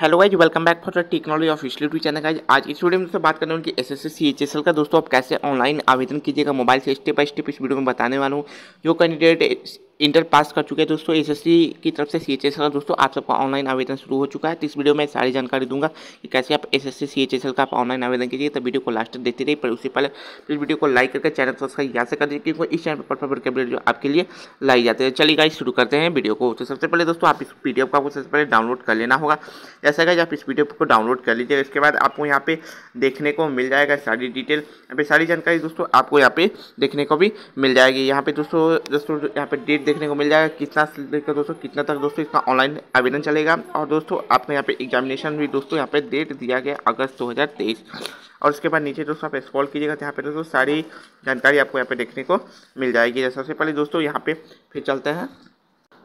hello guys welcome back for the technology official YouTube channel guys आज इस video में से बात करने वाली S S C H S L का दोस्तों आप कैसे ऑनलाइन आवेदन कीजिएगा मोबाइल से स्टेप बाय स्टेप इस वीडियो में बताने वाला हूँ जो कैंडिडेट इंटर पास कर चुके हैं दोस्तों एस की तरफ से सी एच एस का दोस्तों आप सबका ऑनलाइन आवेदन शुरू हो चुका है तो इस वीडियो में सारी जानकारी दूंगा कि कैसे आप S S C H S L का आप ऑनलाइन आवेदन कीजिए तो वीडियो को लास्ट तक देखते रहिए पर उससे पहले प्लीज वीडियो को लाइक करके चैनल सब्सक्राइब यहाँ से कर दीजिए क्योंकि इस चैनल पर पर के वीडियो आपके लिए लाई जाते हैं चलिए गाइज शुरू करते हैं वीडियो को तो सबसे पहले दोस्तों आप इस पी डी एफ को सबसे पहले डाउनलोड कर लेना होगा जैसा गाइज आप इस पी डी एफ को डाउनलोड कर लीजिए इसके बाद आपको यहाँ पे देखने को मिल जाएगा सारी डिटेल यहाँ पे सारी जानकारी दोस्तों आपको यहाँ पे देखने को भी मिल जाएगी यहाँ पे दोस्तों दोस्तों यहाँ पे डेट देखने को मिल जाएगा कितना दोस्तों कितना तक दोस्तों इसका ऑनलाइन आवेदन चलेगा और दोस्तों आपने यहाँ पे एग्जामिनेशन भी दोस्तों यहाँ पे डेट दिया गया अगस्त दो और उसके बाद नीचे दोस्तों आप स्क्रॉल कीजिएगा तो यहाँ पे दोस्तों सारी जानकारी आपको यहाँ पे देखने को मिल जाएगी सबसे पहले दोस्तों यहाँ पे फिर चलते हैं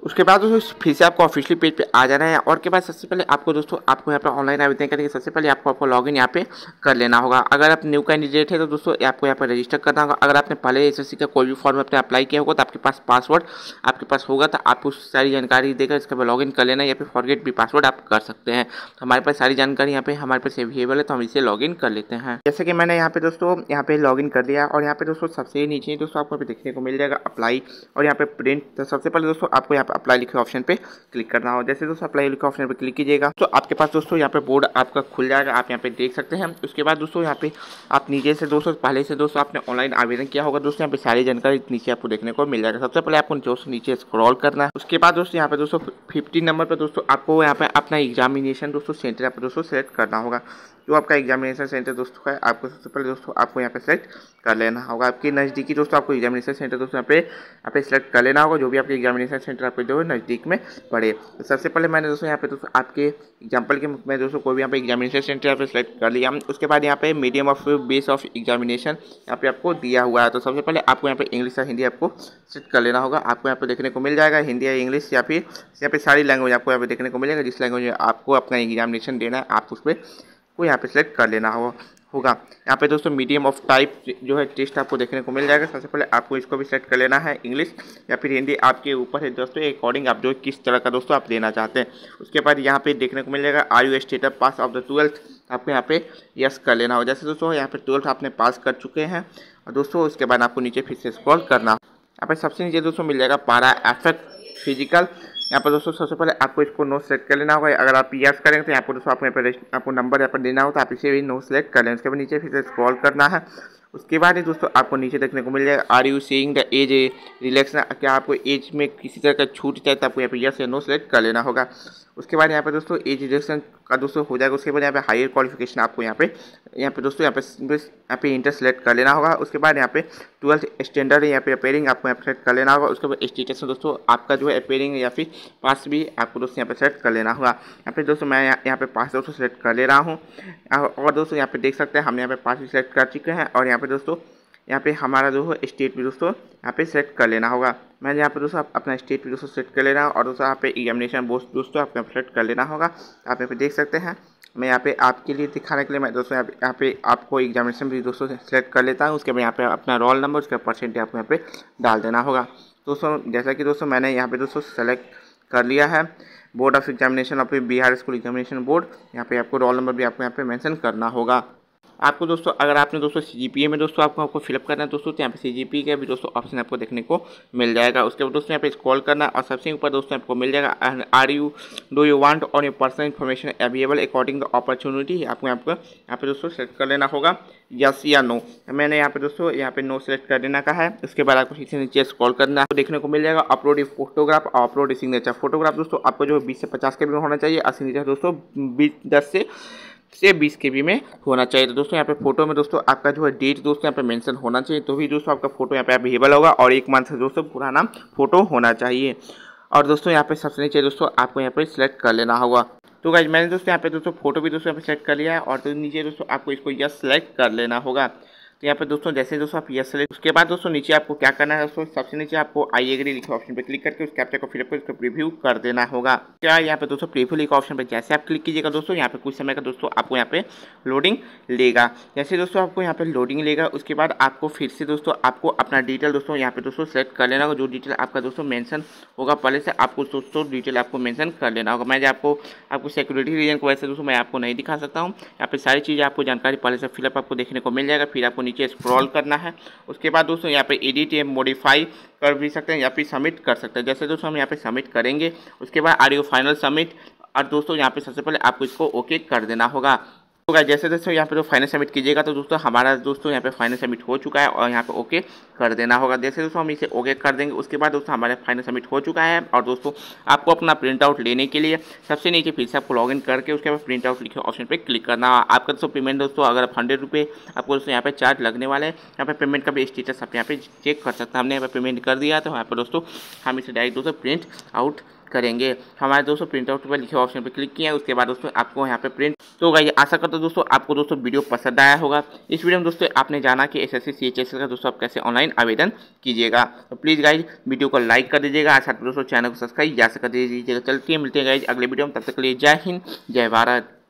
उसके बाद दोस्तों फिर से आपको ऑफिशियल पेज पे आ जाना है और के बाद सबसे पहले आपको दोस्तों आपको यहाँ पर ऑनलाइन आवेदन करने के सबसे पहले आपको आपको लॉगिन यहाँ पे कर लेना होगा अगर आप न्यू कैंडिडेट है तो दोस्तों आपको यहाँ पर रजिस्टर करना होगा अगर आपने पहले एस का कोई भी फॉर्म अपने अप्लाई किया होगा तो आपके पास पासवर्ड आपके पास होगा तो आपको सारी जानकारी देकर इसके बाद लॉगिन कर लेना या फिर फॉरगेट भी पासवर्ड आप कर सकते हैं तो हमारे पास सारी जानकारी यहाँ पे हमारे पास अवेलेबल है तो हम इसे लॉगिन कर लेते हैं जैसे कि मैंने यहाँ पे दोस्तों यहाँ पे लॉगिन कर लिया और यहाँ पे दोस्तों सबसे नीचे दोस्तों आपको देखने को मिल जाएगा अप्लाई और यहाँ पे प्रिंट तो सबसे पहले दोस्तों आपको यहाँ अप्लाई लिखे ऑप्शन पे क्लिक करना हो जैसे दोस्तों अप्लाई लिखे ऑप्शन पे क्लिक कीजिएगा तो आपके पास दोस्तों यहाँ पे बोर्ड आपका खुल जाएगा आप यहाँ पे देख सकते हैं उसके बाद दोस्तों यहाँ पे आप नीचे से दोस्तों पहले से दोस्तों आपने ऑनलाइन आवेदन किया होगा दोस्तों यहाँ पे सारी जानकारी नीचे आपको देखने को मिल जाएगा सबसे पहले आपको दोस्तों नीचे स्क्रॉल करना है उसके बाद दोस्तों यहाँ पे दोस्तों फिफ्टी नंबर पर दोस्तों आपको यहाँ पे अपना एग्जामिनेशन दोस्तों सेंटर यहाँ दोस्तों सेलेक्ट करना होगा जो आपका एग्जामिनेशन सेंटर दोस्तों का है आपको सबसे पहले दोस्तों आपको यहाँ पे सेलेक्ट कर लेना होगा आपके नज़दीकी दोस्तों आपको एग्जामिनेशन सेंटर दोस्तों यहाँ पे यहाँ पे सिलेक्ट कर लेना होगा जो भी आपके एग्जामिनेशन सेंटर आपके जो है नज़दीक में पड़े सबसे पहले मैंने दोस्तों यहाँ पे दोस्तों आपके एग्जाम्पल के मैं दोस्तों कोई भी यहाँ पे एग्जामिनेशन सेंटर यहाँ पे सिलेक्ट कर लिया उसके बाद यहाँ पे medium of base of examination यहाँ पे आपको दिया हुआ है तो सबसे पहले आपको यहाँ पे इंग्लिश या हिंदी आपको सिलेक्ट कर लेना होगा आपको यहाँ पे देखने को मिल जाएगा हिंदी या इंग्लिश या फिर यहाँ पे सारी लैंग्वेज आपको यहाँ पे देखने को मिलेगा जिस लैंग्वेज में आपको अपना एग्जामिनेशन देना है आप उस पर को यहाँ पे सिलेक्ट कर लेना हो होगा यहाँ पे दोस्तों मीडियम ऑफ टाइप जो है टेस्ट आपको देखने को मिल जाएगा सबसे पहले आपको इसको भी सेलेक्ट कर लेना है इंग्लिश या फिर हिंदी आपके ऊपर है दोस्तों अकॉर्डिंग आप जो किस तरह का दोस्तों आप लेना चाहते हैं उसके बाद यहाँ पे देखने को मिल जाएगा are you state up pass of the twelfth आपको यहाँ पे यस कर लेना हो जैसे दोस्तों यहाँ पे ट्वेल्थ आपने पास कर चुके हैं और दोस्तों उसके बाद आपको नीचे फिर से स्क्रॉल करना यहाँ पर सबसे नीचे दोस्तों मिल जाएगा पारा एफेक्ट फिजिकल यहाँ पर दोस्तों सबसे पहले आपको इसको नो सेलेक्ट कर लेना होगा अगर आप पी करेंगे तो यहाँ पर दोस्तों आपको यहाँ पर आपको नंबर यहाँ पर देना हो तो आप इसे भी नो सेलेक्ट कर लें उसके बाद नीचे फिर से स्क्रॉल करना है उसके बाद ही दोस्तों आपको नीचे देखने को मिल जाएगा are you seeing the age relax क्या आपको एज में किसी तरह का छूट चाहिए तो आपको यहाँ पर यस या नो सेलेक्ट कर लेना होगा उसके बाद यहाँ पे दोस्तों एज रिडक्शन का दोस्तों हो जाएगा उसके बाद यहाँ पे हायर क्वालिफिकेशन आपको यहाँ पे यहाँ पे दोस्तों यहाँ पे यहाँ पे इंटर सेलेक्ट कर लेना होगा उसके बाद यहाँ पे ट्वेल्थ स्टैंडर्ड यहाँ पे अपेयरिंग आपको यहाँ पे सेलेक्ट कर लेना होगा उसके बाद एजुकेशन दोस्तों आपका जो है अपेयरिंग या फिर पास भी आपको दोस्तों यहाँ पे सेलेक्ट कर लेना होगा यहाँ पे दोस्तों मैं यहाँ पे पास दोस्तों सेलेक्ट कर ले रहा हूँ और दोस्तों यहाँ पे देख सकते हैं हमने यहाँ पे पास भी सेलेक्ट कर चुके हैं और यहाँ पे दोस्तों यहाँ पे हमारा जो है स्टेट भी दोस्तों यहाँ पे सेलेक्ट कर लेना होगा मैं यहाँ पे दोस्तों अपना स्टेट भी दोस्तों सेट कर ले रहा हूँ और दोस्तों यहाँ पे एग्जामिनेशन बोर्ड दोस्तों आपको सेलेक्ट कर लेना होगा आप यहाँ पे देख सकते हैं मैं यहाँ पे आपके लिए दिखाने के लिए मैं दोस्तों यहाँ पे आपको एग्जामिनेशन भी दोस्तों सेलेक्ट कर लेता हूँ उसके बाद यहाँ पे अपना रोल नंबर उसका परसेंटेज आपको यहाँ पे डाल देना होगा दोस्तों जैसा कि दोस्तों मैंने यहाँ पे दोस्तों सेलेक्ट कर लिया है board of examination of Bihar school examination board यहाँ पे आपको रोल नंबर भी आपको यहाँ पे मैंशन करना होगा आपको दोस्तों अगर आपने दोस्तों सी में दोस्तों आपको आपको फिलअप करना है दोस्तों तो यहाँ पे सी का भी दोस्तों ऑप्शन आपको देखने को मिल जाएगा उसके बाद दोस्तों यहाँ पे स्कॉल करना और सबसे ऊपर दोस्तों आपको मिल जाएगा are you do you want on your personal information available according the opportunity आपको यहाँ पर यहाँ पे दोस्तों सेलेक्ट कर लेना होगा यस या नो मैंने यहाँ पे दोस्तों यहाँ पे नो सेलेक्ट कर देना का है उसके बाद आपको इसी नीचे स्कॉल करना है तो देखने को मिल जाएगा अपलोड फोटोग्राफ और अपलोड सिग्नेचर फोटोग्राफ दोस्तों आपको जो बीस से पचास के भी होना चाहिए अस्सी नीचे दोस्तों बीस दस से से बीस के बी में होना चाहिए तो दोस्तों यहाँ पे फोटो में दोस्तों आपका जो है डेट दोस्तों यहाँ पे मेंशन होना चाहिए तो भी दोस्तों आपका फोटो यहाँ पे अवेलेबल होगा और एक मंथ से दोस्तों पुराना फोटो होना चाहिए और दोस्तों यहाँ पे सबसे नीचे दोस्तों आपको यहाँ पे सिलेक्ट कर लेना होगा तो गाइज मैंने दोस्तों यहाँ पे दोस्तों फोटो भी दोस्तों यहाँ पे सेलेक्ट कर लिया है और तो नीचे दोस्तों आपको इसको यह सेलेक्ट कर लेना होगा तो यहाँ पे दोस्तों जैसे दोस्तों आप यस ले उसके बाद दोस्तों नीचे आपको क्या करना है दोस्तों सबसे नीचे आपको आई एग्री लिखे ऑप्शन पे क्लिक करके उस कैप्चर को फिलअप उसको प्रीव्यू कर देना होगा क्या यहाँ पे दोस्तों प्रीव्यू लिखा ऑप्शन पर जैसे आप क्लिक कीजिएगा दोस्तों यहाँ पे कुछ समय का दोस्तों आपको यहाँ पे लोडिंग लेगा जैसे दोस्तों आपको यहाँ पे लोडिंग लेगा उसके बाद आपको फिर से दोस्तों आपको अपना डिटेल दोस्तों यहाँ पे दोस्तों सेलेक्ट कर लेना होगा जो डिटेल आपका दोस्तों मेंशन होगा पहले से आपको दोस्तों डिटेल आपको मैंशन कर लेना होगा मैं आपको आपको सिक्योरिटी रीजन को वैसे दोस्तों मैं आपको नहीं दिखा सकता हूँ यहाँ पे सारी चीज़ें आपको जानकारी पहले से फिलअप आपको देखने को मिल जाएगा फिर आपको नीचे स्क्रॉल करना है उसके बाद दोस्तों यहाँ पे एडिट या मॉडिफाई कर भी सकते हैं या फिर सबमिट कर सकते हैं जैसे दोस्तों हम यहाँ पे सबमिट करेंगे उसके बाद आर यू फाइनल सबमिट और दोस्तों यहाँ पे सबसे पहले आपको इसको ओके कर देना होगा तो गाइस जैसे दोस्तों यहाँ पे जो फाइनल सबमिट कीजिएगा तो दोस्तों हमारा दोस्तों यहाँ पे फाइनल सबमिट हो चुका है और यहाँ पे ओके कर देना होगा जैसे दोस्तों हम इसे ओके कर देंगे उसके बाद दोस्तों हमारा फाइनल सबमिट हो चुका है और दोस्तों आपको अपना प्रिंट आउट लेने के लिए सबसे नीचे फिर से आपको इन करके उसके बाद प्रिंट आउट लिखे ऑप्शन पर क्लिक करना आपका दोस्तों पेमेंट दोस्तों अगर आप हंड्रेड रुपये आपको दोस्तों यहाँ पे चार्ज लगने वाला है यहाँ पे पेमेंट का भी स्टेटस आप यहाँ पे चेक कर सकते हैं हमने यहाँ पे पेमेंट कर दिया तो यहाँ पर दोस्तों हम इसे डायरेक्ट दोस्तों प्रिंट आउट करेंगे हमारे दोस्तों प्रिंट आउट पर लिखे ऑप्शन पर क्लिक किया उसके बाद दोस्तों आपको यहाँ पे प्रिंट तो ये आशा करता हूँ दोस्तों आपको दोस्तों वीडियो पसंद आया होगा इस वीडियो में दोस्तों आपने जाना कि एस एस का दोस्तों आप कैसे ऑनलाइन आवेदन कीजिएगा तो प्लीज़ गाइज वीडियो को लाइक कर दीजिएगा साथ दोस्तों चैनल को सब्सक्राइब या कर दीजिएगा चलती है मिलते हैं गाइज अगले वीडियो में तब तक के लिए जय हिंद जय भारत